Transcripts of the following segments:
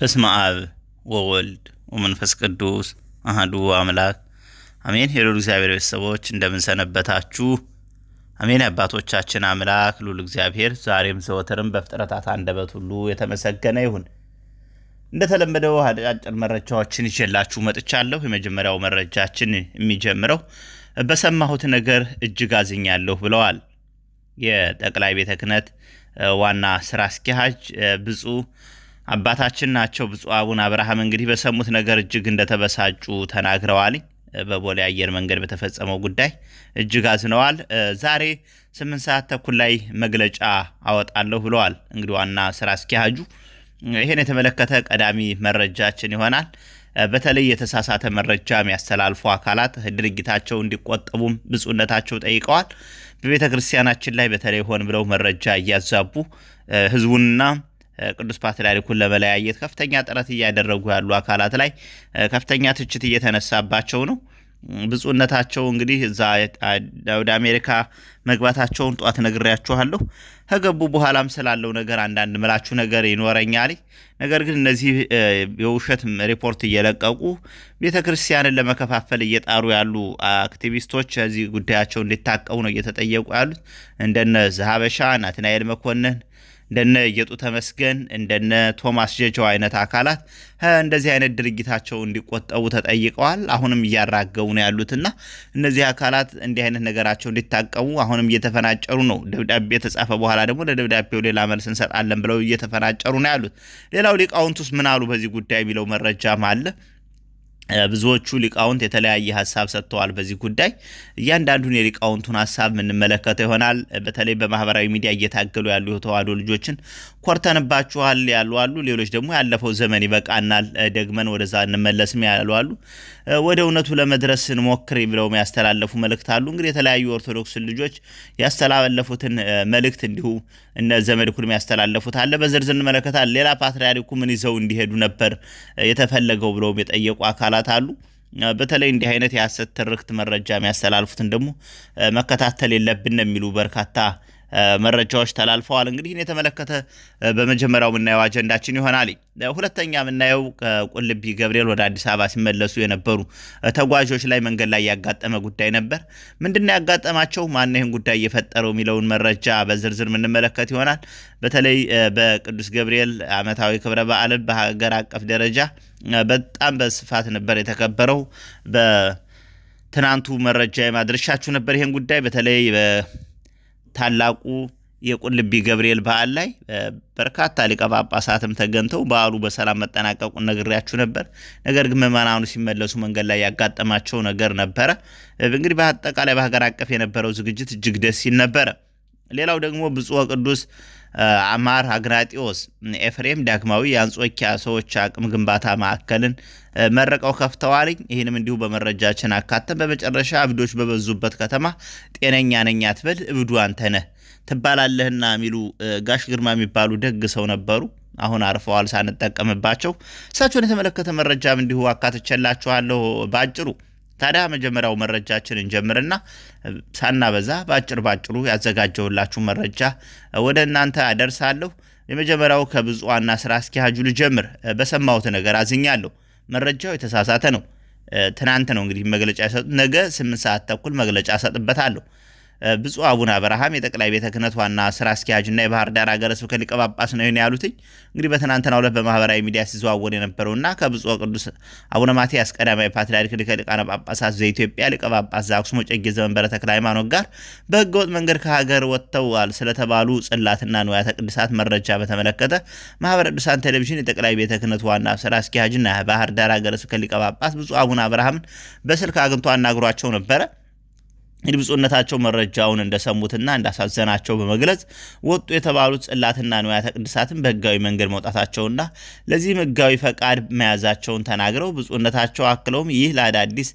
በስመ አብ ወወልድ ወመንፈስ ቅዱስ አህዱ አምላክ አሜን። ሄሮድ እግዚአብሔር ቤተሰቦች እንደምንሰነበታችሁ አሜን። አባቶቻችን አምላክ ሉል እግዚአብሔር ዛሬም ዘወትርም በፍጥረታት አንደበት ሁሉ የተመሰገነ ይሁን። እንደተለመደው አጫጭር መረጃዎችን ይዤላችሁ መጥቻለሁ። የመጀመሪያው መረጃችን የሚጀምረው በሰማሁት ነገር እጅግ አዝኛለሁ ብለዋል የጠቅላይ ቤተ ክህነት ዋና ስራ አስኪያጅ ብፁዕ አባታችን ናቸው ብፁዕ አቡነ አብርሃም እንግዲህ በሰሙት ነገር እጅግ እንደተበሳጩ ተናግረዋል። በቦሌ አየር መንገድ በተፈጸመው ጉዳይ እጅግ አዝነዋል። ዛሬ ስምንት ሰዓት ተኩል ላይ መግለጫ አወጣለሁ ብለዋል። እንግዲህ ዋና ስራ አስኪያጁ ይህን የተመለከተ ቀዳሚ መረጃችን ይሆናል። በተለይ የተሳሳተ መረጃ የሚያስተላልፉ አካላት ድርጊታቸው እንዲቆጠቡም ብፁዕነታቸው ጠይቀዋል። በቤተ ክርስቲያናችን ላይ በተለይ ሆን ብለው መረጃ እያዛቡ ህዝቡንና ቅዱስ ፓትርያርኩን ለመለያየት ከፍተኛ ጥረት እያደረጉ ያሉ አካላት ላይ ከፍተኛ ትችት እየተነሳባቸው ነው። ብፁዕነታቸው እንግዲህ እዛ ወደ አሜሪካ መግባታቸውን ጠዋት ነግሬያችኋለሁ። ከገቡ በኋላም ስላለው ነገር አንዳንድ ምላችሁ ነገር ይኖረኛል። ነገር ግን እነዚህ የውሸት ሪፖርት እየለቀቁ ቤተ ክርስቲያንን ለመከፋፈል እየጣሩ ያሉ አክቲቪስቶች ከዚህ ጉዳያቸው እንዲታቀቡ ነው እየተጠየቁ ያሉት። እንደነ ዘሀበሻ ናትናኤል መኮንን እንደነ የጡ ተመስገን እንደነ ቶማስ ጀጀው አይነት አካላት እንደዚህ አይነት ድርጊታቸው እንዲቆጠቡ ተጠይቀዋል። አሁንም እያራገቡ ነው ያሉትና እነዚህ አካላት እንዲህ አይነት ነገራቸው እንዲታቀሙ አሁንም እየተፈናጨሩ ነው። ደብዳቤ የተጻፈ በኋላ ደግሞ ለደብዳቤው ሌላ መልስ እንሰጣለን ብለው እየተፈናጨሩ ነው ያሉት። ሌላው ሊቃውንቱስ ምን አሉ በዚህ ጉዳይ የሚለው መረጃም አለ። ብዙዎቹ ሊቃውንት የተለያየ ሀሳብ ሰጥተዋል። በዚህ ጉዳይ እያንዳንዱን የሊቃውንቱን ሀሳብ የምንመለከተው ይሆናል። በተለይ በማህበራዊ ሚዲያ እየታገሉ ያሉ የተዋሕዶ ልጆችን ኮርተንባችኋል ያሉ አሉ። ሌሎች ደግሞ ያለፈው ዘመን ይበቃናል፣ ደግመን ወደዛ እንመለስም ያሉ አሉ። ወደ እውነቱ ለመድረስ እንሞክር ብለው ያስተላለፉ መልእክት አሉ። እንግዲህ የተለያዩ ኦርቶዶክስ ልጆች ያስተላለፉትን መልእክት እንዲሁ እነ ዘመድኩን ያስተላለፉት አለ። በዝርዝር እንመለከታል። ሌላ ፓትርያርኩ ምን ይዘው እንዲሄዱ ነበር የተፈለገው ብለውም የጠየቁ አካላት አካላት አሉ። በተለይ እንዲህ አይነት የሐሰት ትርክት መረጃ የሚያስተላልፉትን ደግሞ መከታተል የለብን የሚሉ በርካታ መረጃዎች ተላልፈዋል። እንግዲህ የተመለከተ በመጀመሪያው የምናየው አጀንዳችን ይሆናል። ሁለተኛ የምናየው ከቁልቢ ገብርኤል ወደ አዲስ አበባ ሲመለሱ የነበሩ ተጓዦች ላይ መንገድ ላይ ያጋጠመ ጉዳይ ነበር። ምንድነው ያጋጠማቸው? ማን ይህን ጉዳይ እየፈጠረው የሚለውን መረጃ በዝርዝር የምንመለከት ይሆናል። በተለይ በቅዱስ ገብርኤል ዓመታዊ ክብረ በዓል በሀገር አቀፍ ደረጃ በጣም በስፋት ነበር የተከበረው። በትናንቱ መረጃ የማድረሻችሁ ነበር ይህን ጉዳይ በተለይ በታላቁ የቁልቢ ገብርኤል በዓል ላይ በርካታ ሊቀ ጳጳሳትም ተገኝተው በዓሉ በሰላም መጠናቀቁን ነግሬያችሁ ነበር። ነገር ግን ምዕመናኑ ሲመለሱ መንገድ ላይ ያጋጠማቸው ነገር ነበረ። እንግዲህ በአጠቃላይ በሀገር አቀፍ የነበረው ዝግጅት እጅግ ደስ ይል ነበረ። ሌላው ደግሞ ብፁዕ ወቅዱስ አማር አግናጢዎስ ኤፍሬም ዳግማዊ የአንጾኪያ ሰዎች አቅም ግንባታ ማዕከልን መረቀው ከፍተዋልኝ። ይህንም እንዲሁ በመረጃችን አካተን። በመጨረሻ እብዶች በበዙበት ከተማ ጤነኛ ነኝ አትበል እብዱ አንተነህ ትባላለህና የሚሉ ጋሽ ግርማ የሚባሉ ደግ ሰው ነበሩ። አሁን አርፈዋል ሳንጠቀምባቸው። እሳቸውን የተመለከተ መረጃም እንዲሁ አካትቼላችኋለሁ ባጭሩ ታዲያ መጀመሪያው መረጃችን እንጀምርና ሳናበዛ በአጭር ባጭሩ ያዘጋጀውላችሁ መረጃ ወደ እናንተ አደርሳለሁ። የመጀመሪያው ከብፁዓና ስራ አስኪያጁ ልጀምር። በሰማሁት ነገር አዝኛለሁ። መረጃው የተሳሳተ ነው። ትናንት ነው እንግዲህ መግለጫ የሰጡት። ነገ ስምንት ሰዓት ተኩል መግለጫ እሰጥበታለሁ። ብፁዕ አቡነ አብርሃም የጠቅላይ ቤተ ክህነት ዋና ስራ አስኪያጅና የባህር ዳር ሀገረ ስብከት ሊቀ ጳጳስ ነው ያሉትኝ እንግዲህ በትናንትናው ዕለት በማህበራዊ ሚዲያ ሲዘዋወር የነበረውና ከብፁዕ ቅዱስ አቡነ ማትያስ ቀዳማዊ ፓትርያርክ ሊቀ ሊቃነ ጳጳሳት ዘኢትዮጵያ ሊቀ ጳጳስ ዘአክሱም ወዕጨጌ ዘመንበረ ተክለ ሃይማኖት ጋር በህገወጥ መንገድ ከሀገር ወጥተዋል ስለተባሉ ጽላትና ንዋያተ ቅድሳት መረጃ በተመለከተ ማህበረ ቅዱሳን ቴሌቪዥን የጠቅላይ ቤተ ክህነት ዋና ስራ አስኪያጅና የባህር ዳር ሀገረ ስብከት ሊቀ ጳጳስ ብፁዕ አቡነ አብርሃምን በስልክ አግኝቶ አናግሯቸው ነበረ። የብፁዕነታቸው መረጃውን እንደሰሙትና እንዳሳዘናቸው በመግለጽ ወጡ የተባሉት ጽላትና ንዋያተ ቅድሳትን በህጋዊ መንገድ መውጣታቸውና ለዚህም ህጋዊ ፈቃድ መያዛቸውን ተናግረው ብፁዕነታቸው አክለውም ይህ ለአዳዲስ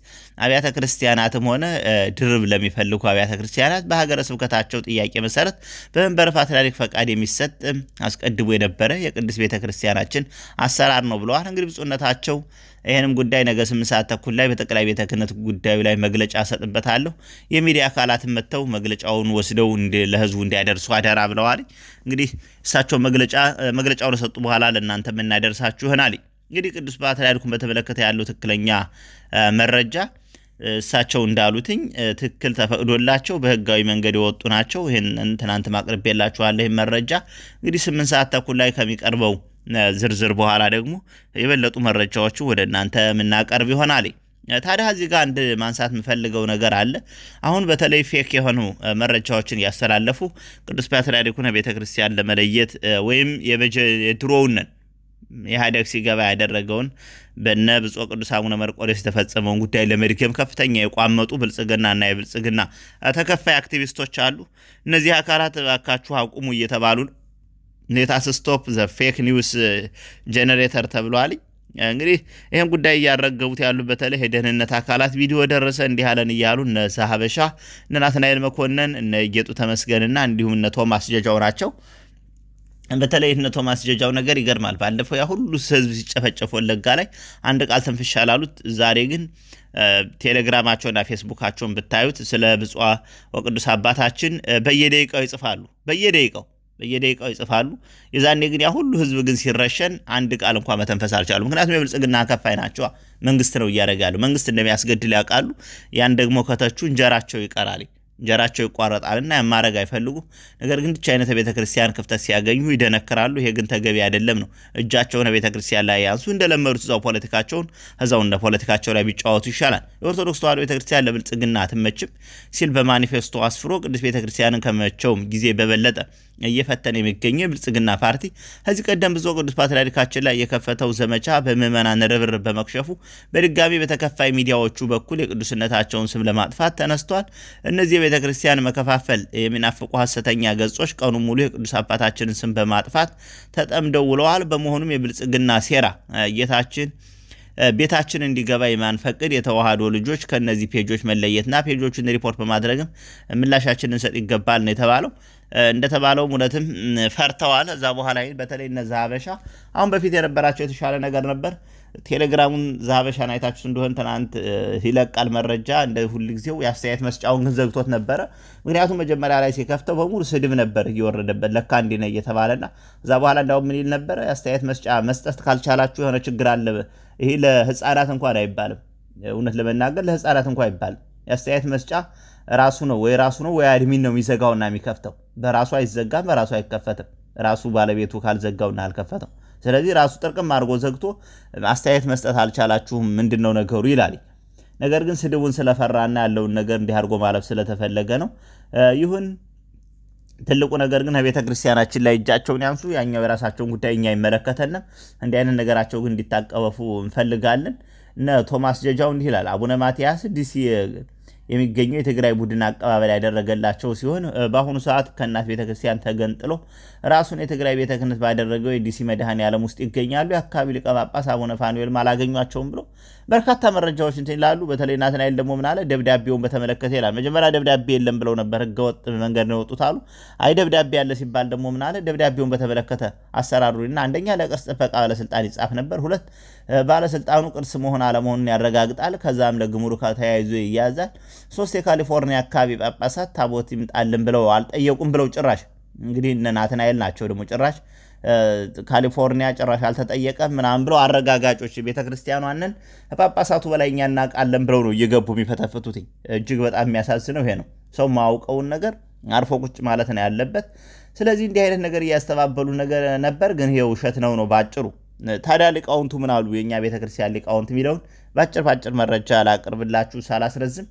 አብያተ ክርስቲያናትም ሆነ ድርብ ለሚፈልጉ አብያተ ክርስቲያናት በሀገረ ስብከታቸው ጥያቄ መሰረት በመንበረ ፓትርያርክ ፈቃድ የሚሰጥ አስቀድሞ የነበረ የቅድስት ቤተ ክርስቲያናችን አሰራር ነው ብለዋል። እንግዲህ ብፁዕነታቸው ይህንም ጉዳይ ነገ ስምንት ሰዓት ተኩል ላይ በጠቅላይ ቤተ ክህነት ጉዳዩ ላይ መግለጫ ሰጥበታለሁ። የሚዲያ አካላትን መጥተው መግለጫውን ወስደው ለህዝቡ እንዲያደርሱ አደራ ብለዋል። እንግዲህ እሳቸው መግለጫውን ሰጡ በኋላ ለእናንተ የምናደርሳችሁ ይሆናል። እንግዲህ ቅዱስ ፓትርያርኩን በተመለከተ ያለው ትክክለኛ መረጃ እሳቸው እንዳሉትኝ ትክክል ተፈቅዶላቸው በህጋዊ መንገድ የወጡ ናቸው። ይህን ትናንት ማቅርቤላችኋለሁ። ይህን መረጃ እንግዲህ ስምንት ሰዓት ተኩል ላይ ከሚቀርበው ዝርዝር በኋላ ደግሞ የበለጡ መረጃዎቹ ወደ እናንተ የምናቀርብ ይሆናል። ታዲያ እዚህ ጋር አንድ ማንሳት የምፈልገው ነገር አለ። አሁን በተለይ ፌክ የሆኑ መረጃዎችን እያስተላለፉ ቅዱስ ፓትርያርኩን ቤተ ክርስቲያን ለመለየት ወይም የድሮውንን ኢህአዴግ ሲገባ ያደረገውን በነ ብፁዕ ቅዱስ አቡነ መርቆሬዎስ የተፈጸመውን ጉዳይ ለመድገም ከፍተኛ የቋመጡ ብልጽግናና የብልጽግና ተከፋይ አክቲቪስቶች አሉ። እነዚህ አካላት እባካችሁ አቁሙ እየተባሉ ነው። ኔታስ ስቶፕ ዘ ፌክ ኒውስ ጄኔሬተር uh, ተብሏል። እንግዲህ ይህን ጉዳይ እያረገቡት ያሉ በተለይ የደህንነት አካላት ቪዲዮ ደረሰ እንዲህ አለን እያሉ እነ ሀበሻ እነ ናትናኤል መኮንን እነ ጌጡ ተመስገንና እንዲሁም እነ ቶማስ ጀጃው ናቸው። በተለይ እነ ቶማስ ጀጃው ነገር ይገርማል። ባለፈው ያ ሁሉ ህዝብ ሲጨፈጨፍ ወለጋ ላይ አንድ ቃል ትንፍሻ ላሉት ዛሬ ግን uh, ቴሌግራማቸውና ፌስቡካቸውን ብታዩት ስለ ብፁዕ ወቅዱስ አባታችን በየደቂቃው ይጽፋሉ። በየደቂቃው በየደቂቃው ይጽፋሉ። የዛኔ ግን ያ ሁሉ ህዝብ ግን ሲረሸን አንድ ቃል እንኳ መተንፈስ አልቻሉ። ምክንያቱም የብልጽግና አከፋይ ናቸው። መንግስት ነው እያደረገ ያሉ መንግስት እንደሚያስገድል ያውቃሉ። ያን ደግሞ ከተቹ እንጀራቸው ይቀራል፣ እንጀራቸው ይቋረጣልና ያን ማድረግ አይፈልጉ። ነገር ግን ብቻ አይነት ቤተ ክርስቲያን ክፍተት ሲያገኙ ይደነክራሉ። ይሄ ግን ተገቢ አይደለም ነው። እጃቸውን ቤተ ክርስቲያን ላይ ያንሱ። እንደለመዱት እዛው ፖለቲካቸውን እዛው እንደ ፖለቲካቸው ላይ ቢጫወቱ ይሻላል። የኦርቶዶክስ ተዋሕዶ ቤተ ክርስቲያን ለብልጽግና አትመችም ሲል በማኒፌስቶ አስፍሮ ቅዱስ ቤተ ክርስቲያንን ከመቸውም ጊዜ በበለጠ እየፈተነ የሚገኘው የብልጽግና ፓርቲ ከዚህ ቀደም ብፁዕ ቅዱስ ፓትርያርካችን ላይ የከፈተው ዘመቻ በምዕመናን ርብርብ በመክሸፉ በድጋሚ በተከፋይ ሚዲያዎቹ በኩል የቅዱስነታቸውን ስም ለማጥፋት ተነስቷል። እነዚህ የቤተ ክርስቲያን መከፋፈል የሚናፍቁ ሀሰተኛ ገጾች ቀኑ ሙሉ የቅዱስ አባታችንን ስም በማጥፋት ተጠምደው ውለዋል። በመሆኑም የብልጽግና ሴራ ጌታችን ቤታችን እንዲገባ የማንፈቅድ የተዋህዶ ልጆች ከእነዚህ ፔጆች መለየትና ፔጆችን ሪፖርት በማድረግም ምላሻችንን ሰጥ ይገባል ነው የተባለው። እንደተባለውም እውነትም ፈርተዋል። እዛ በኋላ በተለይ እነ ዛሀበሻ አሁን በፊት የነበራቸው የተሻለ ነገር ነበር። ቴሌግራሙን ዛበሻ አይታችሁ እንደሆን ትናንት ይለቃል መረጃ እንደ ሁልጊዜው። የአስተያየት መስጫውን ግን ዘግቶት ነበረ። ምክንያቱም መጀመሪያ ላይ ሲከፍተው በሙሉ ስድብ ነበር እየወረደበት ለካ እንዲነ እየተባለና እዛ በኋላ እንዳውም ምን ይል ነበረ፣ የአስተያየት መስጫ መስጠት ካልቻላችሁ የሆነ ችግር አለ። ይሄ ለህፃናት እንኳን አይባልም። እውነት ለመናገር ለህፃናት እንኳን አይባልም። የአስተያየት መስጫ ራሱ ነው ወይ ራሱ ነው ወይ አድሚን ነው የሚዘጋውና የሚከፍተው። በራሱ አይዘጋም፣ በራሱ አይከፈትም። ራሱ ባለቤቱ ካልዘጋውና አልከፈተው። ስለዚህ ራሱ ጥርቅም አድርጎ ዘግቶ አስተያየት መስጠት አልቻላችሁም ምንድን ነው ነገሩ ይላል። ነገር ግን ስድቡን ስለፈራና ያለውን ነገር እንዲህ አድርጎ ማለፍ ስለተፈለገ ነው። ይሁን ትልቁ ነገር ግን ከቤተ ክርስቲያናችን ላይ እጃቸውን ያንሱ። ያኛው የራሳቸውን ጉዳይ እኛ አይመለከተንም። እንዲህ አይነት ነገራቸው ግን እንዲታቀበፉ እንፈልጋለን። ቶማስ ጀጃው እንዲህ ይላል አቡነ ማትያስ የሚገኘው የትግራይ ቡድን አቀባበል ያደረገላቸው ሲሆን በአሁኑ ሰዓት ከእናት ቤተክርስቲያን ተገንጥሎ ራሱን የትግራይ ቤተ ክህነት ባደረገው የዲሲ መድኃኔ ዓለም ውስጥ ይገኛሉ። የአካባቢው ሊቀ ጳጳስ አቡነ ፋኑኤልም አላገኟቸውም ብሎ በርካታ መረጃዎች እንትን ይላሉ። በተለይ ናትናኤል ደግሞ ምን አለ ደብዳቤውን በተመለከተ ይላል። መጀመሪያ ደብዳቤ የለም ብለው ነበር፣ ህገወጥ መንገድ ነው የወጡት አሉ። አይ ደብዳቤ ያለ ሲባል ደግሞ ምን አለ ደብዳቤውን በተመለከተ አሰራሩና አንደኛ ለቅርስ ጥበቃ ባለስልጣን ይጻፍ ነበር፣ ሁለት ባለስልጣኑ ቅርስ መሆን አለመሆኑን ያረጋግጣል፣ ከዛም ለግምሩክ ተያይዞ ይያዛል፣ ሶስት የካሊፎርኒያ አካባቢ ጳጳሳት ታቦት ይምጣልን ብለው አልጠየቁም ብለው ጭራሽ እንግዲህ እነ ናትናኤል ናቸው ደግሞ ጭራሽ ካሊፎርኒያ ጭራሽ አልተጠየቀም ምናምን ብለው አረጋጋጮች ቤተ ክርስቲያኗንን ከጳጳሳቱ በላይ እኛ እናውቃለን ብለው ነው እየገቡ የሚፈተፍቱት። እጅግ በጣም የሚያሳዝነው ይሄ ነው። ሰው ማውቀውን ነገር አርፎ ቁጭ ማለት ነው ያለበት። ስለዚህ እንዲህ አይነት ነገር እያስተባበሉ ነበር፣ ግን ይሄ ውሸት ነው ነው ባጭሩ። ታዲያ ሊቃውንቱ ምን አሉ? የእኛ ቤተክርስቲያን ሊቃውንት የሚለውን ባጭር ባጭር መረጃ ላቅርብላችሁ ሳላስረዝም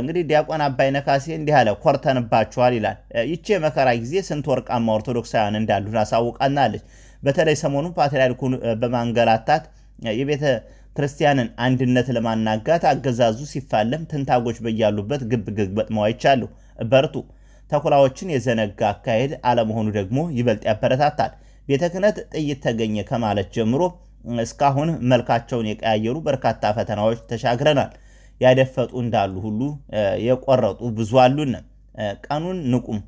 እንግዲህ ዲያቆን አባይ ነካሴ እንዲህ አለ፣ ኮርተንባችኋል ይላል። ይቺ የመከራ ጊዜ ስንት ወርቃማ ኦርቶዶክሳውያን እንዳሉን አሳውቃናለች። በተለይ ሰሞኑ ፓትርያርኩን በማንገላታት የቤተ ክርስቲያንን አንድነት ለማናጋት አገዛዙ ሲፋለም ትንታጎች በያሉበት ግብ ገጥመው አይቻሉ። በርቱ። ተኩላዎችን የዘነጋ አካሄድ አለመሆኑ ደግሞ ይበልጥ ያበረታታል። ቤተ ክህነት ጥይት ተገኘ ከማለት ጀምሮ እስካሁን መልካቸውን የቀያየሩ በርካታ ፈተናዎች ተሻግረናል። ያደፈጡ እንዳሉ ሁሉ የቆረጡ ብዙ አሉን። ቀኑን ንቁም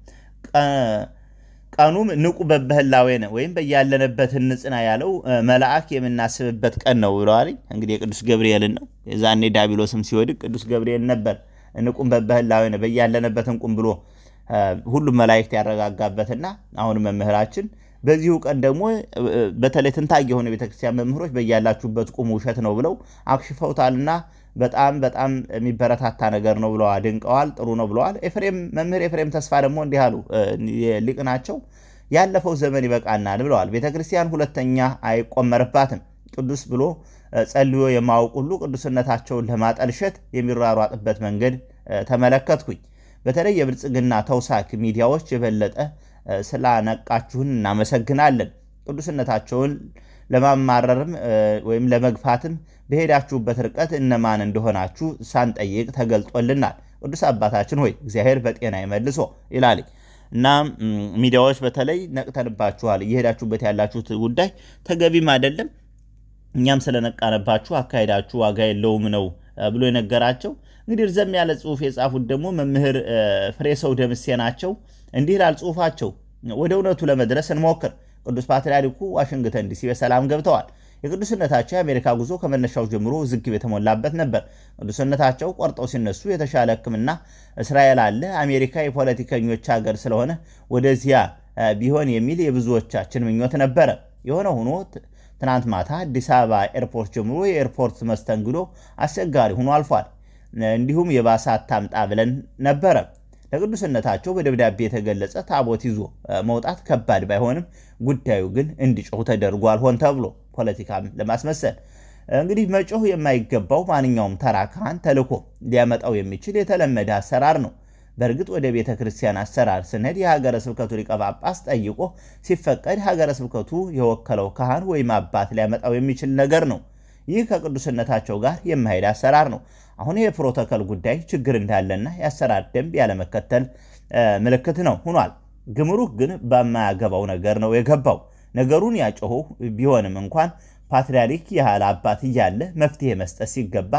ቀኑም ንቁ በበህላዌነ ወይም በያለንበት እንጽና ያለው መልአክ የምናስብበት ቀን ነው ብለዋል። እንግዲህ የቅዱስ ገብርኤልን ነው። የዛኔ ዳቢሎስም ሲወድቅ ቅዱስ ገብርኤል ነበር ንቁም በበህላዌነ በያለንበት እንቁም ብሎ ሁሉም መላእክት ያረጋጋበትና አሁን መምህራችን በዚሁ ቀን ደግሞ በተለይ ትንታግ የሆነ ቤተክርስቲያን መምህሮች በያላችሁበት ቁም ውሸት ነው ብለው አክሽፈውታልና በጣም በጣም የሚበረታታ ነገር ነው ብለው ድንቀዋል። ጥሩ ነው ብለዋል። ኤፍሬም መምህር ኤፍሬም ተስፋ ደግሞ እንዲህ አሉ። ሊቅ ናቸው። ያለፈው ዘመን ይበቃናል ብለዋል። ቤተ ክርስቲያን ሁለተኛ አይቆመርባትም። ቅዱስ ብሎ ጸልዮ የማወቅ ሁሉ ቅዱስነታቸውን ለማጠልሸት የሚሯሯጥበት መንገድ ተመለከትኩኝ። በተለይ የብልጽግና ተውሳክ ሚዲያዎች የበለጠ ስላነቃችሁን እናመሰግናለን። ቅዱስነታቸውን ለማማረርም ወይም ለመግፋትም በሄዳችሁበት ርቀት እነማን እንደሆናችሁ ሳንጠይቅ ተገልጦልናል። ቅዱስ አባታችን ሆይ እግዚአብሔር በጤና ይመልሶ ይላል እና ሚዲያዎች በተለይ ነቅተንባችኋል። እየሄዳችሁበት ያላችሁት ጉዳይ ተገቢም አይደለም። እኛም ስለነቃነባችሁ አካሄዳችሁ ዋጋ የለውም ነው ብሎ የነገራቸው እንግዲህ እርዘም ያለ ጽሁፍ የጻፉት ደግሞ መምህር ፍሬሰው ደምሴ ናቸው። እንዲህ ይላል ጽሁፋቸው፣ ወደ እውነቱ ለመድረስ እንሞክር ቅዱስ ፓትርያርኩ ዋሽንግተን ዲሲ በሰላም ገብተዋል። የቅዱስነታቸው የአሜሪካ ጉዞ ከመነሻው ጀምሮ ውዝግብ የተሞላበት ነበር። ቅዱስነታቸው ቆርጠው ሲነሱ የተሻለ ሕክምና እስራኤል አለ፣ አሜሪካ የፖለቲከኞች ሀገር ስለሆነ ወደዚያ ቢሆን የሚል የብዙዎቻችን ምኞት ነበረ። የሆነ ሆኖ ትናንት ማታ አዲስ አበባ ኤርፖርት ጀምሮ የኤርፖርት መስተንግዶ አስቸጋሪ ሆኖ አልፏል። እንዲሁም የባሰ አታምጣ ብለን ነበረ። ለቅዱስነታቸው በደብዳቤ የተገለጸ ታቦት ይዞ መውጣት ከባድ ባይሆንም ጉዳዩ ግን እንዲጮህ ተደርጓል። ሆን ተብሎ ፖለቲካም ለማስመሰል እንግዲህ መጮህ የማይገባው ማንኛውም ተራ ካህን ተልኮ ሊያመጣው የሚችል የተለመደ አሰራር ነው። በእርግጥ ወደ ቤተ ክርስቲያን አሰራር ስንሄድ የሀገረ ስብከቱ ሊቀ ጳጳስ ጠይቆ ሲፈቀድ ሀገረ ስብከቱ የወከለው ካህን ወይም አባት ሊያመጣው የሚችል ነገር ነው። ይህ ከቅዱስነታቸው ጋር የማሄድ አሰራር ነው። አሁን የፕሮቶኮል ጉዳይ ችግር እንዳለና የአሰራር ደንብ ያለመከተል ምልክት ነው ሆኗል። ግምሩክ ግን በማያገባው ነገር ነው የገባው። ነገሩን ያጮሁ ቢሆንም እንኳን ፓትርያርክ ያህል አባት እያለ መፍትሄ መስጠት ሲገባ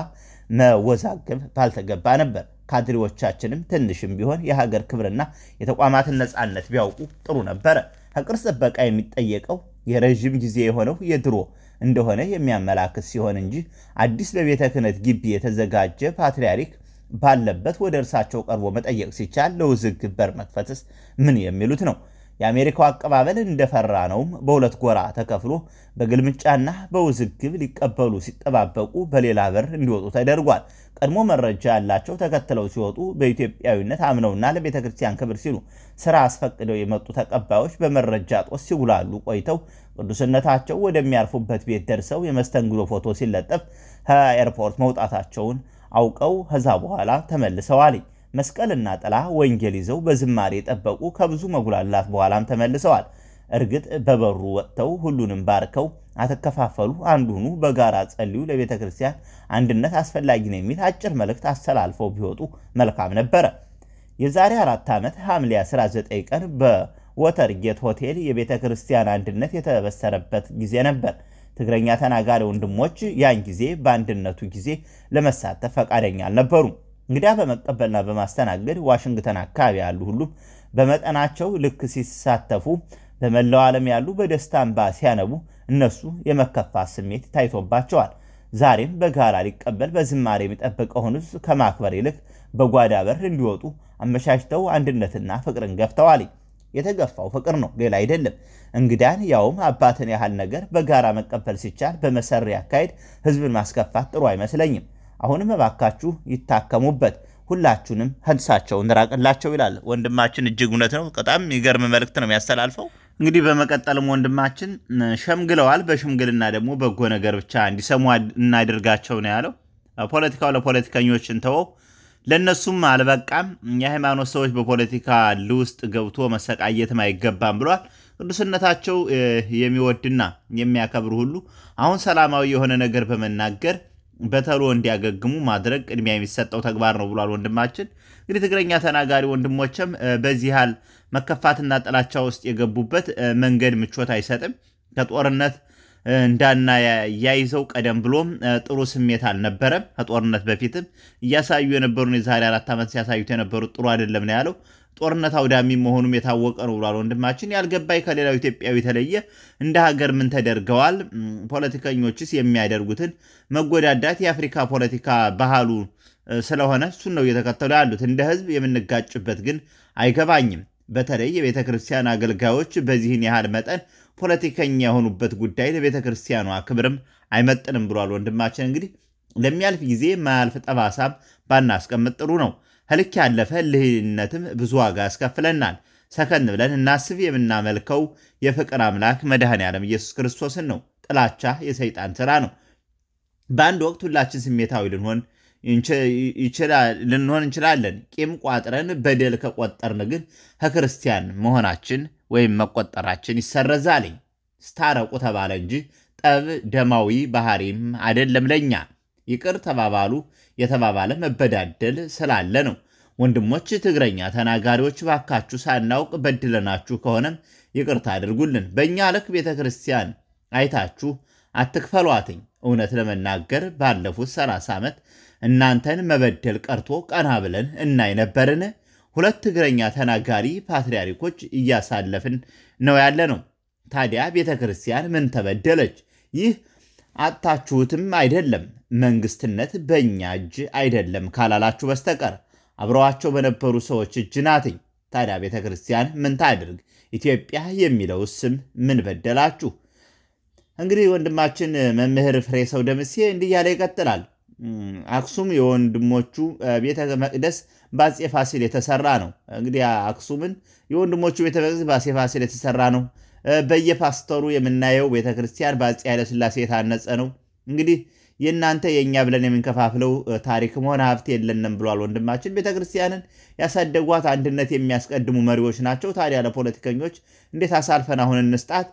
መወዛገብ ባልተገባ ነበር። ካድሬዎቻችንም ትንሽም ቢሆን የሀገር ክብርና የተቋማትን ነፃነት ቢያውቁ ጥሩ ነበረ። ከቅርስ ጥበቃ የሚጠየቀው የረዥም ጊዜ የሆነው የድሮ እንደሆነ የሚያመላክት ሲሆን እንጂ አዲስ በቤተ ክህነት ግቢ የተዘጋጀ ፓትርያርክ ባለበት ወደ እርሳቸው ቀርቦ መጠየቅ ሲቻል ለውዝግብ በር መክፈትስ ምን የሚሉት ነው? የአሜሪካው አቀባበል እንደፈራ ነውም በሁለት ጎራ ተከፍሎ በግልምጫና በውዝግብ ሊቀበሉ ሲጠባበቁ በሌላ በር እንዲወጡ ተደርጓል። ቀድሞ መረጃ ያላቸው ተከትለው ሲወጡ በኢትዮጵያዊነት አምነውና ለቤተ ክርስቲያን ክብር ሲሉ ስራ አስፈቅደው የመጡ ተቀባዮች በመረጃ ጦስ ሲጉላሉ ቆይተው ቅዱስነታቸው ወደሚያርፉበት ቤት ደርሰው የመስተንግዶ ፎቶ ሲለጠፍ ከኤርፖርት መውጣታቸውን አውቀው ከዛ በኋላ ተመልሰዋል። መስቀልና ጥላ ወንጌል ይዘው በዝማሬ የጠበቁ ከብዙ መጉላላት በኋላም ተመልሰዋል። እርግጥ በበሩ ወጥተው ሁሉንም ባርከው አተከፋፈሉ አንዱኑ በጋራ ጸልዩ፣ ለቤተ ክርስቲያን አንድነት አስፈላጊ ነው የሚል አጭር መልእክት አስተላልፈው ቢወጡ መልካም ነበረ። የዛሬ አራት ዓመት ሐምሌ 19 ቀን በወተርጌት ሆቴል የቤተ ክርስቲያን አንድነት የተበሰረበት ጊዜ ነበር። ትግረኛ ተናጋሪ ወንድሞች ያን ጊዜ በአንድነቱ ጊዜ ለመሳተፍ ፈቃደኛ አልነበሩም። እንግዲያ በመቀበልና በማስተናገድ ዋሽንግተን አካባቢ ያሉ ሁሉም በመጠናቸው ልክ ሲሳተፉ በመላው ዓለም ያሉ በደስታ እንባ ሲያነቡ እነሱ የመከፋት ስሜት ታይቶባቸዋል። ዛሬም በጋራ ሊቀበል በዝማሬ የሚጠብቀውን ሕዝብ ከማክበር ይልቅ በጓዳ በር እንዲወጡ አመቻችተው አንድነትና ፍቅርን ገፍተዋል። የተገፋው ፍቅር ነው፣ ሌላ አይደለም። እንግዳን ያውም አባትን ያህል ነገር በጋራ መቀበል ሲቻል በመሰሪ አካሄድ ሕዝብን ማስከፋት ጥሩ አይመስለኝም። አሁንም እባካችሁ ይታከሙበት፣ ሁላችሁንም ህንሳቸውን እንራቅላቸው ይላል ወንድማችን። እጅግ እውነት ነው። በጣም የሚገርም መልእክት ነው የሚያስተላልፈው። እንግዲህ በመቀጠልም ወንድማችን ሸምግለዋል። በሽምግልና ደግሞ በጎ ነገር ብቻ እንዲሰሙ እናደርጋቸው ነው ያለው። ፖለቲካው ለፖለቲከኞች እንተወው፣ ለእነሱም አልበቃም። የሃይማኖት ሰዎች በፖለቲካ ውስጥ ገብቶ መሰቃየትም አይገባም ብሏል። ቅዱስነታቸው የሚወድና የሚያከብር ሁሉ አሁን ሰላማዊ የሆነ ነገር በመናገር በተሎ እንዲያገግሙ ማድረግ ቅድሚያ የሚሰጠው ተግባር ነው ብሏል ወንድማችን። እንግዲህ ትግረኛ ተናጋሪ ወንድሞችም በዚህ ያህል መከፋትና ጥላቻ ውስጥ የገቡበት መንገድ ምቾት አይሰጥም። ከጦርነት እንዳና ያይዘው ቀደም ብሎም ጥሩ ስሜት አልነበረም። ከጦርነት በፊትም እያሳዩ የነበሩን የዛሬ አራት ዓመት ሲያሳዩት የነበሩት ጥሩ አይደለም ነው ያለው። ጦርነት አውዳሚ መሆኑም የታወቀ ነው ብሏል ወንድማችን። ያልገባኝ ከሌላው ኢትዮጵያዊ የተለየ እንደ ሀገር ምን ተደርገዋል? ፖለቲከኞችስ የሚያደርጉትን መጎዳዳት የአፍሪካ ፖለቲካ ባህሉ ስለሆነ እሱን ነው እየተከተሉ ያሉት። እንደ ህዝብ የምንጋጭበት ግን አይገባኝም። በተለይ የቤተ ክርስቲያን አገልጋዮች በዚህን ያህል መጠን ፖለቲከኛ የሆኑበት ጉዳይ ለቤተ ክርስቲያኗ ክብርም አይመጥንም ብሏል ወንድማችን። እንግዲህ ለሚያልፍ ጊዜ ማያልፍ ጠባሳም ባናስቀምጥ ጥሩ ነው። ህልክ ያለፈ ልህነትም ብዙ ዋጋ ያስከፍለናል። ሰከን ብለን እናስብ። የምናመልከው የፍቅር አምላክ መድኃኔ ዓለም ኢየሱስ ክርስቶስን ነው። ጥላቻ የሰይጣን ሥራ ነው። በአንድ ወቅት ሁላችን ስሜታዊ ልንሆን ልንሆን እንችላለን። ቂም ቋጥረን በደል ከቆጠርን ግን ከክርስቲያን መሆናችን ወይም መቆጠራችን ይሰረዛልኝ። ስታረቁ ተባለ እንጂ ጠብ ደማዊ ባህሪም አይደለም ለኛ። ይቅር ተባባሉ የተባባለ መበዳደል ስላለ ነው። ወንድሞች ትግረኛ ተናጋሪዎች ባካችሁ፣ ሳናውቅ በድለናችሁ ከሆነም ይቅርታ አድርጉልን። በእኛ ልክ ቤተ ክርስቲያን አይታችሁ አትክፈሏትኝ። እውነት ለመናገር ባለፉት 30 ዓመት እናንተን መበደል ቀርቶ ቀና ብለን እናይ ነበርን? ሁለት እግረኛ ተናጋሪ ፓትርያርኮች እያሳለፍን ነው ያለ ነው። ታዲያ ቤተ ክርስቲያን ምን ተበደለች? ይህ አጣችሁትም አይደለም መንግስትነት በእኛ እጅ አይደለም ካላላችሁ በስተቀር አብረዋቸው በነበሩ ሰዎች እጅ ናትኝ። ታዲያ ቤተ ክርስቲያን ምን ታድርግ? ኢትዮጵያ የሚለው ስም ምን በደላችሁ? እንግዲህ ወንድማችን መምህር ፍሬ ሰው ደምሴ እንዲህ ይቀጥላል። አክሱም የወንድሞቹ ቤተ መቅደስ በአጼ ፋሲል የተሰራ ነው። እንግዲህ አክሱምን የወንድሞቹ ቤተ መቅደስ በአጼ ፋሲል የተሰራ ነው። በየፓስተሩ የምናየው ቤተ ክርስቲያን በአጼ ኃይለሥላሴ የታነጸ ነው። እንግዲህ የእናንተ የእኛ ብለን የምንከፋፍለው ታሪክም ሆነ ሀብት የለንም ብሏል ወንድማችን። ቤተ ክርስቲያንን ያሳደጓት አንድነት የሚያስቀድሙ መሪዎች ናቸው። ታዲያ ለፖለቲከኞች እንዴት አሳልፈን አሁን እንስጣት?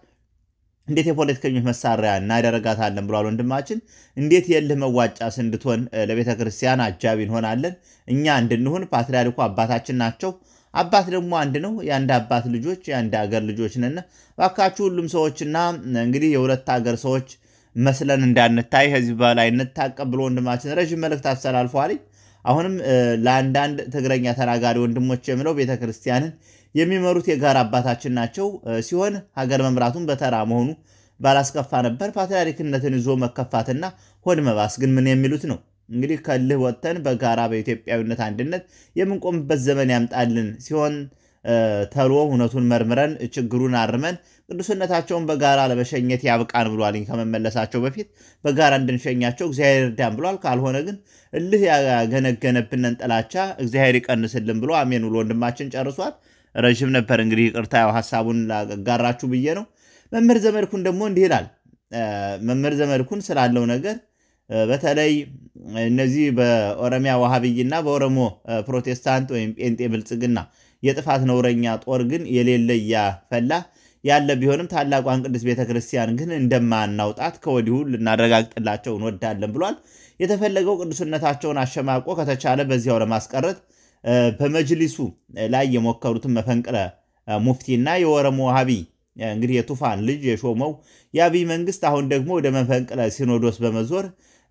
እንዴት የፖለቲከኞች መሳሪያ እናደረጋታለን ብሏል ወንድማችን። እንዴት የልህ መዋጫ ስንድትሆን ለቤተ ክርስቲያን አጃቢ እንሆናለን እኛ እንድንሆን። ፓትርያርኩ አባታችን ናቸው። አባት ደግሞ አንድ ነው። የአንድ አባት ልጆች፣ የአንድ አገር ልጆች ነን። እባካችሁ ሁሉም ሰዎችና እንግዲህ የሁለት አገር ሰዎች መስለን እንዳንታይ ከዚህ በላይ እንታቀም ብሎ ወንድማችን ረዥም መልእክት አስተላልፏል። አሁንም ለአንዳንድ ትግረኛ ተናጋሪ ወንድሞች የምለው ቤተክርስቲያንን የሚመሩት የጋራ አባታችን ናቸው ሲሆን ሀገር መምራቱን በተራ መሆኑ ባላስከፋ ነበር። ፓትርያርክነትን ይዞ መከፋትና ሆድ መባስ ግን ምን የሚሉት ነው? እንግዲህ ከልህ ወጥተን በጋራ በኢትዮጵያዊነት አንድነት የምንቆምበት ዘመን ያምጣልን ሲሆን ተሎ እውነቱን መርምረን ችግሩን አርመን ቅዱስነታቸውን በጋራ ለመሸኘት ያብቃን ብሏልኝ። ከመመለሳቸው በፊት በጋራ እንድንሸኛቸው እግዚአብሔር እርዳን ብሏል። ካልሆነ ግን እልህ ያገነገነብንን ጥላቻ እግዚአብሔር ይቀንስልን ብሎ አሜን ብሎ ወንድማችን ጨርሷል። ረዥም ነበር። እንግዲህ ቅርታ ሀሳቡን ላጋራችሁ ብዬ ነው። መምህር ዘመድኩን ደግሞ እንዲህ ይላል። መምህር ዘመድኩን ስላለው ነገር በተለይ እነዚህ በኦሮሚያ ዋሃብይና በኦሮሞ ፕሮቴስታንት ወይም ጴንጤ ብልጽግና የጥፋት ነውረኛ ጦር ግን የሌለ እያፈላ ያለ ቢሆንም ታላቋን ቅድስት ቤተ ክርስቲያን ግን እንደማናውጣት ከወዲሁ ልናረጋግጥላቸው እንወዳለን ብሏል። የተፈለገው ቅዱስነታቸውን አሸማቆ ከተቻለ በዚያው ለማስቀረት በመጅሊሱ ላይ የሞከሩትን መፈንቅለ ሙፍቲና የወረሞ ሀቢ እንግዲህ የቱፋን ልጅ የሾመው የአብይ መንግስት አሁን ደግሞ ወደ መፈንቅለ ሲኖዶስ በመዞር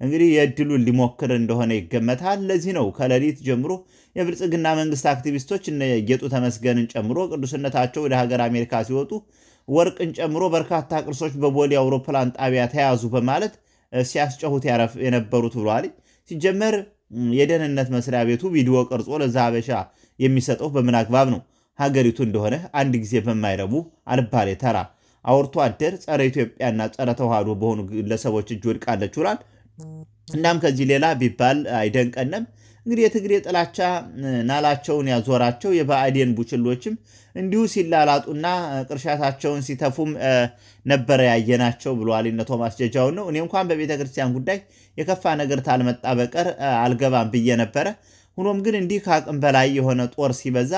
እንግዲህ የእድሉን ሊሞክር እንደሆነ ይገመታል። ለዚህ ነው ከሌሊት ጀምሮ የብልጽግና መንግስት አክቲቪስቶች እነ ጌጡ ተመስገንን ጨምሮ ቅዱስነታቸው ወደ ሀገር አሜሪካ ሲወጡ ወርቅን ጨምሮ በርካታ ቅርሶች በቦሌ አውሮፕላን ጣቢያ ተያዙ በማለት ሲያስጨሁት የነበሩት ብሏል። ሲጀመር የደህንነት መስሪያ ቤቱ ቪዲዮ ቀርጾ ለዛ ሀበሻ የሚሰጠው በምን አግባብ ነው? ሀገሪቱ እንደሆነ አንድ ጊዜ በማይረቡ አልባሌ ተራ አውርቶ አደር ጸረ ኢትዮጵያና ጸረ ተዋህዶ በሆኑ ግለሰቦች እጅ ወድቃለች ይላል። እናም ከዚህ ሌላ ቢባል አይደንቀንም። እንግዲህ የትግሬ ጥላቻ ናላቸውን ያዞራቸው የብአዴን ቡችሎችም እንዲሁ ሲላላጡና ቅርሻታቸውን ሲተፉም ነበረ ያየናቸው ብለዋል። እነ ቶማስ ጀጃውን ነው። እኔ እንኳን በቤተ ክርስቲያን ጉዳይ የከፋ ነገር ታልመጣ በቀር አልገባም ብዬ ነበረ። ሆኖም ግን እንዲህ ከአቅም በላይ የሆነ ጦር ሲበዛ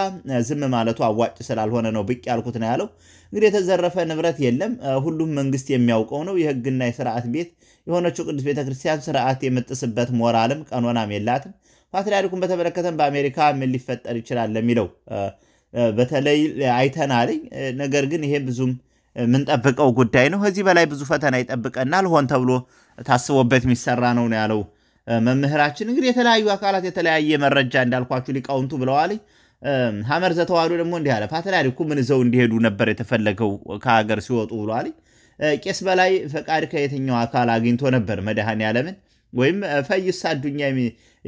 ዝም ማለቱ አዋጭ ስላልሆነ ነው ብቅ ያልኩት ነው ያለው። እንግዲህ የተዘረፈ ንብረት የለም። ሁሉም መንግስት የሚያውቀው ነው። የህግና የስርዓት ቤት የሆነችው ቅዱስ ቤተክርስቲያን ስርዓት የምጥስበት ሞራልም ቀኖናም የላትም። ፓትሪያሪኩን በተመለከተም በአሜሪካ ምን ሊፈጠር ይችላል ለሚለው በተለይ አይተናልኝ። ነገር ግን ይሄ ብዙም የምንጠብቀው ጉዳይ ነው። ከዚህ በላይ ብዙ ፈተና ይጠብቀናል። ሆን ተብሎ ታስቦበት የሚሰራ ነው ነው ያለው መምህራችን። እንግዲህ የተለያዩ አካላት የተለያየ መረጃ እንዳልኳችሁ ሊቃውንቱ ብለዋል። ሀመር ዘተዋሕዶ ደግሞ እንዲህ አለ። ፓትርያርኩ ምን ይዘው እንዲሄዱ ነበር የተፈለገው ከሀገር ሲወጡ ብለዋል። ቄስ በላይ ፈቃድ ከየትኛው አካል አግኝቶ ነበር መድሃን ያለምን ወይም ፈይሳ አዱኛ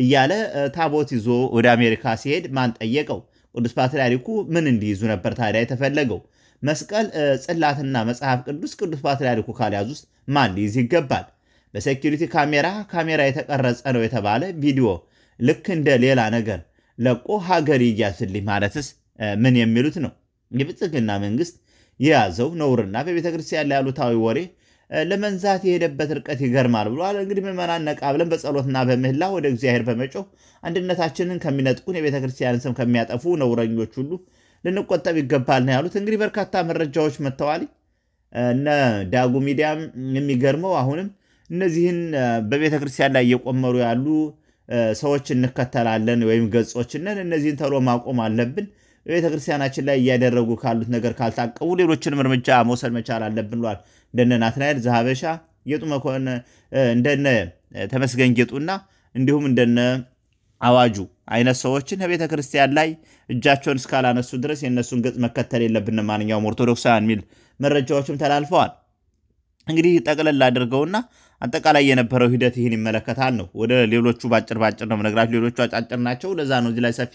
እያለ ታቦት ይዞ ወደ አሜሪካ ሲሄድ ማን ጠየቀው? ቅዱስ ፓትርያርኩ ምን እንዲይዙ ነበር ታዲያ የተፈለገው? መስቀል፣ ጽላትና መጽሐፍ ቅዱስ ቅዱስ ፓትርያርኩ ካልያዙ ውስጥ ማን ሊይዝ ይገባል? በሴኪሪቲ ካሜራ ካሜራ የተቀረጸ ነው የተባለ ቪዲዮ ልክ እንደ ሌላ ነገር ለቆ ሀገር ይያዝልኝ ማለትስ ምን የሚሉት ነው? የብልጽግና መንግስት የያዘው ነውርና በቤተክርስቲያን ላይ ያሉታዊ ወሬ ለመንዛት የሄደበት ርቀት ይገርማል ብሏል። እንግዲህ ምዕመናን ነቃ ብለን በጸሎትና በምህላ ወደ እግዚአብሔር በመጮህ አንድነታችንን ከሚነጥቁን የቤተ ክርስቲያንን ስም ከሚያጠፉ ነውረኞች ሁሉ ልንቆጠብ ይገባል ነው ያሉት። እንግዲህ በርካታ መረጃዎች መጥተዋል። እነ ዳጉ ሚዲያም የሚገርመው አሁንም እነዚህን በቤተ ክርስቲያን ላይ እየቆመሩ ያሉ ሰዎች እንከተላለን ወይም ገጾችነን እነዚህን ተሎ ማቆም አለብን። በቤተክርስቲያናችን ላይ እያደረጉ ካሉት ነገር ካልታቀቡ ሌሎችንም እርምጃ መውሰድ መቻል አለብን ብሏል። እንደነ ናትናኤል ዘሀበሻ ጌጡ መኮንን እንደነ ተመስገን ጌጡና እንዲሁም እንደነ አዋጁ አይነት ሰዎችን ከቤተ ክርስቲያን ላይ እጃቸውን እስካላነሱ ድረስ የእነሱን ገጽ መከተል የለብንም ማንኛውም ኦርቶዶክሳውያን የሚል መረጃዎችም ተላልፈዋል። እንግዲህ ጠቅለል አድርገውና አጠቃላይ የነበረው ሂደት ይህን ይመለከታል ነው። ወደ ሌሎቹ ባጭር ባጭር ነው ነግራችሁ፣ ሌሎቹ አጫጭር ናቸው። ለዛ ነው እዚህ ላይ ሰፊ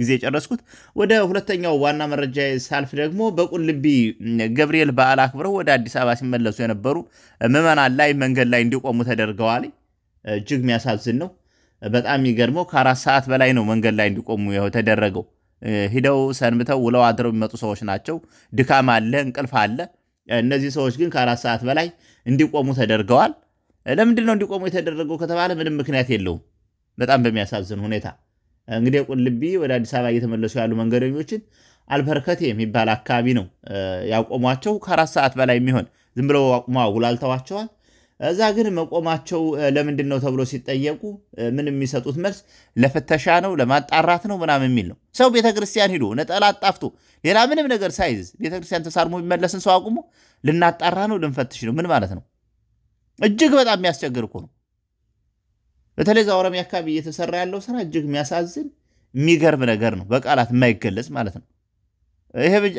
ጊዜ የጨረስኩት። ወደ ሁለተኛው ዋና መረጃ ሳልፍ ደግሞ በቁልቢ ገብርኤል በዓል አክብረው ወደ አዲስ አበባ ሲመለሱ የነበሩ ምዕመናን ላይ መንገድ ላይ እንዲቆሙ ተደርገዋል። እጅግ የሚያሳዝን ነው። በጣም የሚገርመው ከአራት ሰዓት በላይ ነው መንገድ ላይ እንዲቆሙ ተደረገው። ሂደው ሰንብተው ውለው አድረው የሚመጡ ሰዎች ናቸው። ድካም አለ፣ እንቅልፍ አለ። እነዚህ ሰዎች ግን ከአራት ሰዓት በላይ እንዲቆሙ ተደርገዋል። ለምንድን ነው እንዲቆሙ የተደረገው ከተባለ ምንም ምክንያት የለውም። በጣም በሚያሳዝን ሁኔታ እንግዲህ ቁልቢ ወደ አዲስ አበባ እየተመለሱ ያሉ መንገደኞችን አልበረከቴ የሚባል አካባቢ ነው ያቆሟቸው። ከአራት ሰዓት በላይ የሚሆን ዝም ብለው አቁማ ውላልተዋቸዋል። እዛ ግን መቆማቸው ለምንድን ነው ተብሎ ሲጠየቁ ምን የሚሰጡት መልስ ለፍተሻ ነው ለማጣራት ነው ምናምን የሚል ነው። ሰው ቤተክርስቲያን ሂዶ ነጠላ አጣፍቶ ሌላ ምንም ነገር ሳይዝ ቤተክርስቲያን ተሳርሞ የሚመለስን ሰው አቁሞ ልናጣራ ነው ልንፈትሽ ነው ምን ማለት ነው? እጅግ በጣም የሚያስቸግር እኮ ነው። በተለይ እዛ ኦሮሚያ አካባቢ እየተሰራ ያለው ስራ እጅግ የሚያሳዝን የሚገርም ነገር ነው። በቃላት የማይገለጽ ማለት ነው።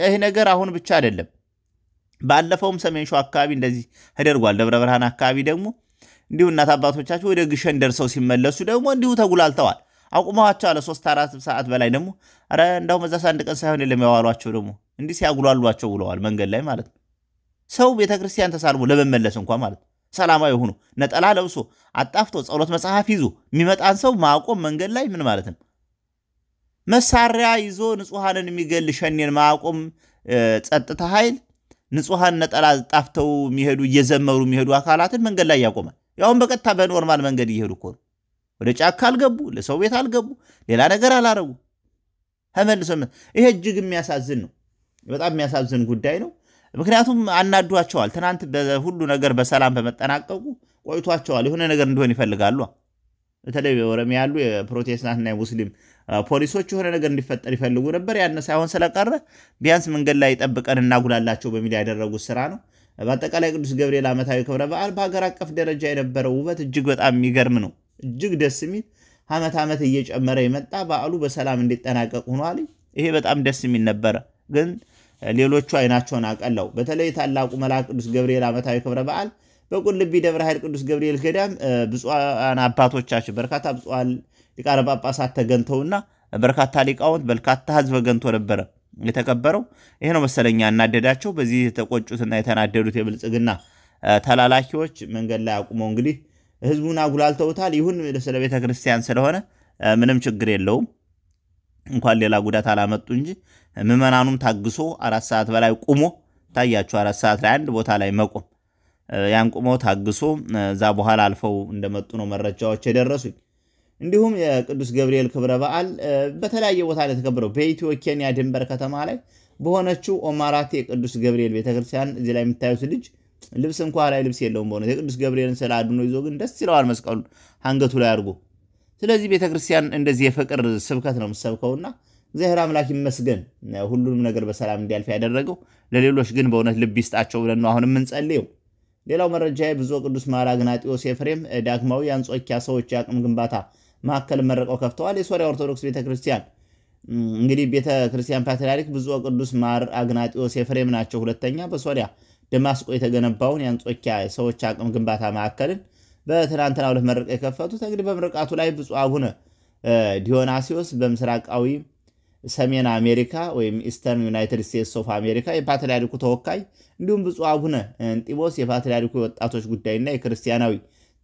ይሄ ነገር አሁን ብቻ አይደለም። ባለፈውም ሰሜን ሸዋ አካባቢ እንደዚህ ተደርጓል። ደብረ ብርሃን አካባቢ ደግሞ እንዲሁ እናት አባቶቻቸው ወደ ግሸን ደርሰው ሲመለሱ ደግሞ እንዲሁ ተጉላልተዋል። አቁመዋቸው አለ ሶስት አራት ሰዓት በላይ ደግሞ ኧረ እንዳውም እዛ አንድ ቀን ሳይሆን የለም ያዋሏቸው ደግሞ እንዲህ ሲያጉላሏቸው ውለዋል። መንገድ ላይ ማለት ነው። ሰው ቤተክርስቲያን ተሳልሞ ለመመለስ እንኳ ማለት ነው ሰላማዊ ሁኑ። ነጠላ ለብሶ አጣፍቶ ጸሎት መጽሐፍ ይዞ የሚመጣን ሰው ማቆም መንገድ ላይ ምን ማለት ነው? መሳሪያ ይዞ ንጹሐንን የሚገል ሸኔን ማቆም ጸጥታ ኃይል ንጹሐን ነጠላ ጣፍተው የሚሄዱ እየዘመሩ የሚሄዱ አካላትን መንገድ ላይ ያቆማል። ያሁን በቀጥታ በኖርማል መንገድ እየሄዱ እኮ ነው። ወደ ጫካ አልገቡ፣ ለሰው ቤት አልገቡ፣ ሌላ ነገር አላረጉ። ተመልሶ ይሄ እጅግ የሚያሳዝን ነው። በጣም የሚያሳዝን ጉዳይ ነው። ምክንያቱም አናዷቸዋል። ትናንት ሁሉ ነገር በሰላም በመጠናቀቁ ቆይቷቸዋል። የሆነ ነገር እንዲሆን ይፈልጋሉ። በተለይ በኦሮሚያ ያሉ የፕሮቴስታንትና የሙስሊም ፖሊሶች የሆነ ነገር እንዲፈጠር ይፈልጉ ነበር። ያን ሳይሆን ስለቀረ ቢያንስ መንገድ ላይ ጠብቀን እናጉላላቸው በሚል ያደረጉት ስራ ነው። በአጠቃላይ ቅዱስ ገብርኤል ዓመታዊ ክብረ በዓል በሀገር አቀፍ ደረጃ የነበረው ውበት እጅግ በጣም የሚገርም ነው። እጅግ ደስ የሚል ዓመት ዓመት እየጨመረ የመጣ በዓሉ በሰላም እንዲጠናቀቅ ሆኗል። ይሄ በጣም ደስ የሚል ነበረ ግን ሌሎቹ አይናቸውን አቀለው። በተለይ ታላቁ መልአክ ቅዱስ ገብርኤል ዓመታዊ ክብረ በዓል በቁልቢ ደብረ ኃይል ቅዱስ ገብርኤል ገዳም ብፁዓን አባቶቻችን በርካታ ብፁዓን ሊቃነ ጳጳሳት ተገንተውና በርካታ ሊቃውንት በርካታ ሕዝብ ገንቶ ነበረ የተከበረው። ይሄ ነው መሰለኛ ያናደዳቸው። በዚህ የተቆጩትና የተናደዱት የብልጽግና ተላላኪዎች መንገድ ላይ አቁመው እንግዲህ ሕዝቡን አጉላልተውታል። ይሁን ስለ ቤተ ክርስቲያን ስለሆነ ምንም ችግር የለውም። እንኳን ሌላ ጉዳት አላመጡ እንጂ ምዕመናኑም ታግሶ አራት ሰዓት በላይ ቁሞ ታያቸው። አራት ሰዓት ላይ አንድ ቦታ ላይ መቆም ያን ቁሞ ታግሶ እዛ በኋላ አልፈው እንደመጡ ነው መረጃዎች የደረሱኝ። እንዲሁም የቅዱስ ገብርኤል ክብረ በዓል በተለያየ ቦታ ላይ ተከብረው በኢትዮ ኬንያ ድንበር ከተማ ላይ በሆነችው ኦማራቴ የቅዱስ ገብርኤል ቤተክርስቲያን እዚህ ላይ የምታዩት ልጅ ልብስ እንኳ ላይ ልብስ የለውም። በሆነ የቅዱስ ገብርኤልን ስዕል አድኖ ይዞ ግን ደስ ይለዋል መስቀሉ አንገቱ ላይ አድርጎ። ስለዚህ ቤተክርስቲያን እንደዚህ የፍቅር ስብከት ነው የምትሰብከውና እግዚአብሔር አምላክ ይመስገን ሁሉንም ነገር በሰላም እንዲያልፍ ያደረገው። ለሌሎች ግን በእውነት ልብ ይስጣቸው ብለን ነው አሁን የምንጸልየው። ሌላው መረጃ ብፁዕ ቅዱስ ማራ አግናጢዮስ ኤፍሬም ዳግማዊ የአንጾኪያ ሰዎች የአቅም ግንባታ ማዕከል መርቀው ከፍተዋል። የሶሪያ ኦርቶዶክስ ቤተክርስቲያን እንግዲህ ቤተክርስቲያን ፓትርያርክ ብፁዕ ቅዱስ ማር አግናጢዮስ ኤፍሬም ናቸው። ሁለተኛ በሶሪያ ደማስቆ የተገነባውን የአንጾኪያ ሰዎች አቅም ግንባታ ማዕከልን በትናንትና ሁለት መርቀው የከፈቱት እንግዲህ በምርቃቱ ላይ ብፁዕ አቡነ ዲዮናሲዎስ በምስራቃዊ ሰሜን አሜሪካ ወይም ኢስተርን ዩናይትድ ስቴትስ ኦፍ አሜሪካ የፓትርያርኩ ተወካይ እንዲሁም ብፁ አቡነ እንጢቦስ የፓትርያርኩ የወጣቶች ጉዳይና የክርስቲያናዊ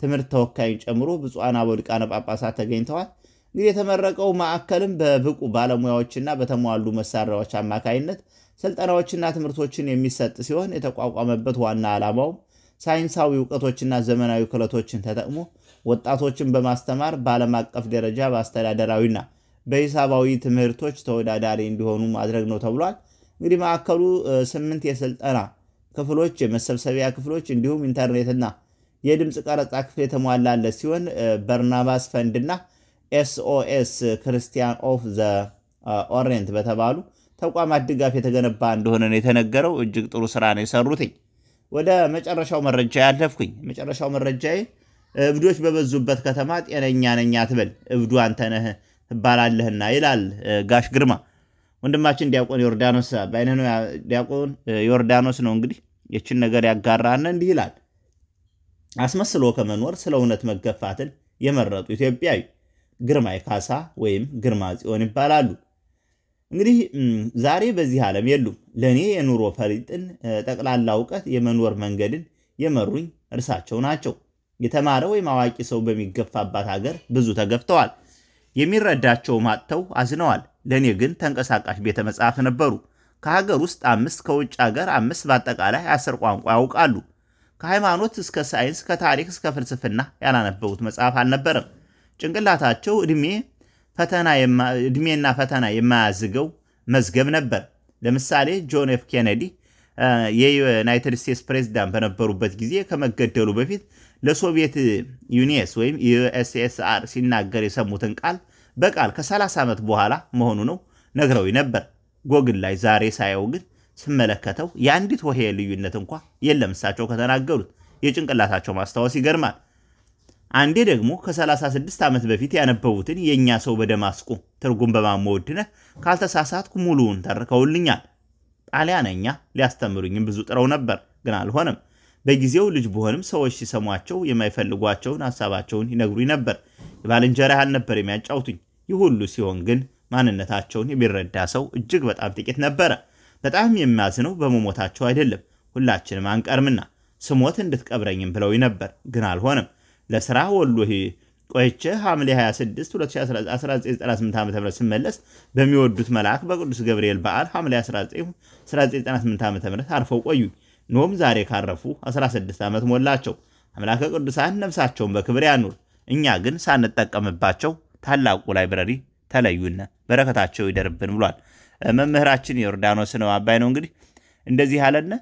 ትምህርት ተወካይን ጨምሮ ብፁዓን አበው ሊቃነ ጳጳሳት ተገኝተዋል። እንግዲህ የተመረቀው ማዕከልም በብቁ ባለሙያዎችና በተሟሉ መሳሪያዎች አማካይነት ስልጠናዎችና ትምህርቶችን የሚሰጥ ሲሆን የተቋቋመበት ዋና ዓላማውም ሳይንሳዊ እውቀቶችና ዘመናዊ ክህሎቶችን ተጠቅሞ ወጣቶችን በማስተማር በዓለም አቀፍ ደረጃ በአስተዳደራዊና በሂሳባዊ ትምህርቶች ተወዳዳሪ እንዲሆኑ ማድረግ ነው ተብሏል። እንግዲህ ማዕከሉ ስምንት የስልጠና ክፍሎች፣ የመሰብሰቢያ ክፍሎች እንዲሁም ኢንተርኔትና የድምፅ ቀረጻ ክፍል የተሟላለት ሲሆን በርናባስ ፈንድና ኤስኦኤስ ክርስቲያን ኦፍ ዘ ኦሬንት በተባሉ ተቋማት ድጋፍ የተገነባ እንደሆነ ነው የተነገረው። እጅግ ጥሩ ስራ ነው የሰሩትኝ። ወደ መጨረሻው መረጃ ያለፍኩኝ። መጨረሻው መረጃዬ እብዶች በበዙበት ከተማ ጤነኛ ነኝ አትበል፣ እብዱ አንተነህ ትባላለህና ይላል ጋሽ ግርማ ወንድማችን ዲያቆን ዮርዳኖስ በአይነ ነው ዲያቆን ዮርዳኖስ ነው እንግዲህ የችን ነገር ያጋራነ እንዲህ ይላል። አስመስሎ ከመኖር ስለ እውነት መገፋትን የመረጡ ኢትዮጵያዊ ግርማ የካሳ ወይም ግርማ ጽዮን ይባላሉ። እንግዲህ ዛሬ በዚህ ዓለም የሉም። ለእኔ የኑሮ ፈሪጥን፣ ጠቅላላ እውቀት፣ የመኖር መንገድን የመሩኝ እርሳቸው ናቸው። የተማረ ወይም አዋቂ ሰው በሚገፋባት ሀገር ብዙ ተገፍተዋል። የሚረዳቸው ማጥተው አዝነዋል። ለእኔ ግን ተንቀሳቃሽ ቤተ መጽሐፍ ነበሩ። ከሀገር ውስጥ አምስት፣ ከውጭ ሀገር አምስት፣ በአጠቃላይ አስር ቋንቋ ያውቃሉ። ከሃይማኖት እስከ ሳይንስ፣ ከታሪክ እስከ ፍልስፍና ያላነበቡት መጽሐፍ አልነበረም። ጭንቅላታቸው እድሜ ፈተና እድሜና ፈተና የማያዝገው መዝገብ ነበር። ለምሳሌ ጆን ኤፍ ኬነዲ የዩናይትድ ስቴትስ ፕሬዚዳንት በነበሩበት ጊዜ ከመገደሉ በፊት ለሶቪየት ዩኒየስ ወይም ዩኤስኤስአር ሲናገር የሰሙትን ቃል በቃል ከ30 ዓመት በኋላ መሆኑ ነው ነግረው ነበር። ጎግል ላይ ዛሬ ሳየው ግን ስመለከተው የአንዲት ወሄ ልዩነት እንኳ የለም እሳቸው ከተናገሩት። የጭንቅላታቸው ማስታወስ ይገርማል። አንዴ ደግሞ ከ36 ዓመት በፊት ያነበቡትን የእኛ ሰው በደማስቆ ትርጉም በማሞ ካልተሳሳትኩ ሙሉውን ተርከውልኛል። ጣሊያነኛ ሊያስተምሩኝም ብዙ ጥረው ነበር፣ ግን አልሆነም። በጊዜው ልጅ ብሆንም ሰዎች ሲሰሟቸው የማይፈልጓቸውን ሀሳባቸውን ይነግሩኝ ነበር። የባልንጀራህ አልነበር የሚያጫውቱኝ። ይህ ሁሉ ሲሆን ግን ማንነታቸውን የሚረዳ ሰው እጅግ በጣም ጥቂት ነበረ። በጣም የሚያዝነው በመሞታቸው አይደለም፣ ሁላችንም አንቀርምና። ስሞት እንድትቀብረኝም ብለውኝ ነበር፣ ግን አልሆነም። ለስራ ወሎ ቆይቼ ሐምሌ 26 1998 ዓ ም ስመለስ በሚወዱት መልአክ በቅዱስ ገብርኤል በዓል ሐምሌ 1998 ዓ ም አርፈው ቆዩኝ። ኖም ዛሬ ካረፉ 16 ዓመት ሞላቸው። አምላከ ቅዱሳን ነፍሳቸውን በክብር ያኑር። እኛ ግን ሳንጠቀምባቸው ታላቁ ላይብረሪ ተለዩነ፣ በረከታቸው ይደርብን ብሏል መምህራችን። ዮርዳኖስ ነው አባይ ነው እንግዲህ እንደዚህ ያለነ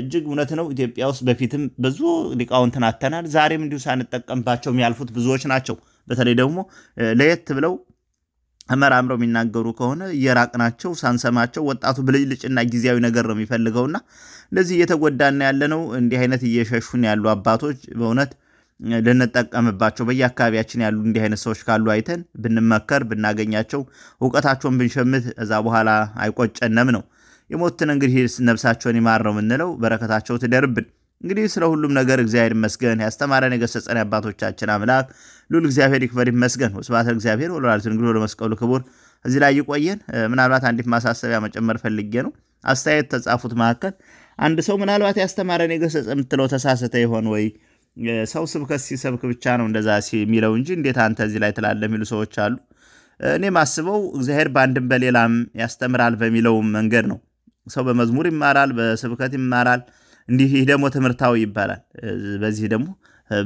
እጅግ እውነት ነው። ኢትዮጵያ ውስጥ በፊትም ብዙ ሊቃውንትን አተናል። ዛሬም እንዲሁ ሳንጠቀምባቸው የሚያልፉት ብዙዎች ናቸው። በተለይ ደግሞ ለየት ብለው መራምረው የሚናገሩ ከሆነ የራቅናቸው ሳንሰማቸው ወጣቱ ብልጭልጭና ጊዜያዊ ነገር ነው የሚፈልገውና እንደዚህ እየተጎዳና ያለ ነው። እንዲህ አይነት እየሸሹን ያሉ አባቶች በእውነት ልንጠቀምባቸው በየአካባቢያችን ያሉ እንዲህ አይነት ሰዎች ካሉ አይተን ብንመከር ብናገኛቸው እውቀታቸውን ብንሸምት እዛ በኋላ አይቆጨነም ነው የሞትን እንግዲህ ነብሳቸውን ይማር ነው የምንለው። በረከታቸው ትደርብን። እንግዲህ ስለ ሁሉም ነገር እግዚአብሔር ይመስገን። ያስተማረን የገሰጸን የአባቶቻችን አምላክ ሉል እግዚአብሔር ይክበር ይመስገን። ወስብሐት ለእግዚአብሔር ወለወላዲቱ ድንግል ወለመስቀሉ ክቡር። እዚህ ላይ ይቆየን። ምናልባት አንዲት ማሳሰቢያ መጨመር ፈልጌ ነው። አስተያየት ተጻፉት መካከል አንድ ሰው ምናልባት ያስተማረን የገሰጸ የምትለው ተሳሰተ ይሆን ወይ? ሰው ስብከት ሲሰብክ ብቻ ነው እንደዛ የሚለው እንጂ እንዴት አንተ እዚህ ላይ ትላለህ የሚሉ ሰዎች አሉ። እኔ ማስበው እግዚአብሔር በአንድም በሌላም ያስተምራል በሚለው መንገድ ነው። ሰው በመዝሙር ይማራል፣ በስብከት ይማራል እንዲህ ደግሞ ትምህርታዊ ይባላል። በዚህ ደግሞ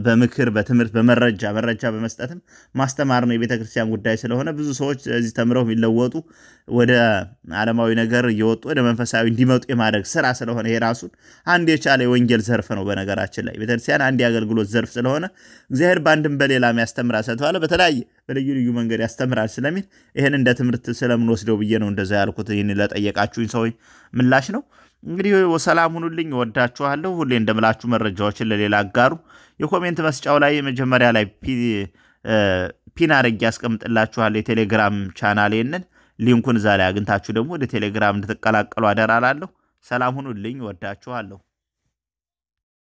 በምክር በትምህርት በመረጃ መረጃ በመስጠትም ማስተማር ነው የቤተ ክርስቲያን ጉዳይ ስለሆነ ብዙ ሰዎች እዚህ ተምረው የሚለወጡ ወደ ዓለማዊ ነገር እየወጡ ወደ መንፈሳዊ እንዲመጡ የማድረግ ስራ ስለሆነ ይሄ ራሱን አንድ የቻለ የወንጌል ዘርፍ ነው። በነገራችን ላይ ቤተክርስቲያን አንድ የአገልግሎት ዘርፍ ስለሆነ እግዚአብሔር በአንድም በሌላም ያስተምራል ስለተባለ በተለያየ በልዩ ልዩ መንገድ ያስተምራል ስለሚል ይህን እንደ ትምህርት ስለምንወስደው ብዬ ነው እንደዛ ያልኩት። ይህን ለጠየቃችሁኝ ሰዎች ምላሽ ነው። እንግዲህ ሰላም ሁኑልኝ። እወዳችኋለሁ። ሁሌ እንደምላችሁ መረጃዎችን ለሌላ አጋሩ። የኮሜንት መስጫው ላይ የመጀመሪያ ላይ ፒን አድርጌ ያስቀምጥላችኋለሁ የቴሌግራም ቻናሌንን ሊንኩን እዛ ላይ አግኝታችሁ ደግሞ ወደ ቴሌግራም እንድትቀላቀሉ አደራ ሰላም ሁኑልኝ። እወዳችኋለሁ።